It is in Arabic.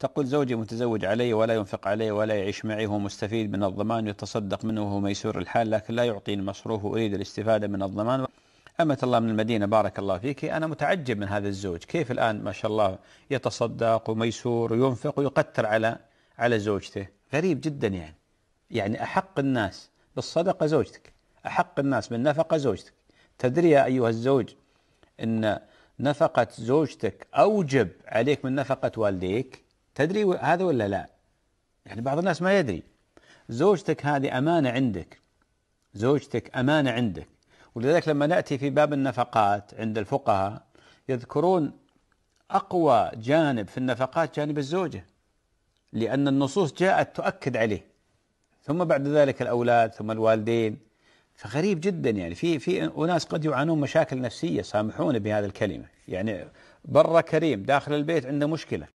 تقول زوجي متزوج علي ولا ينفق علي ولا يعيش معي هو مستفيد من الضمان يتصدق منه وهو ميسور الحال لكن لا يعطيني مصروف واريد الاستفاده من الضمان أمة الله من المدينة بارك الله فيك أنا متعجب من هذا الزوج كيف الآن ما شاء الله يتصدق وميسور وينفق ويقتر على على زوجته غريب جدا يعني يعني أحق الناس بالصدقة زوجتك أحق الناس بالنفقة زوجتك تدري يا أيها الزوج أن نفقة زوجتك أوجب عليك من نفقة والديك تدري هذا ولا لا يعني بعض الناس ما يدري زوجتك هذه أمانة عندك زوجتك أمانة عندك ولذلك لما نأتي في باب النفقات عند الفقهاء يذكرون أقوى جانب في النفقات جانب الزوجة لأن النصوص جاءت تؤكد عليه ثم بعد ذلك الأولاد ثم الوالدين فغريب جدا يعني في في اناس قد يعانون مشاكل نفسيه سامحونا بهذه الكلمه يعني برا كريم داخل البيت عنده مشكله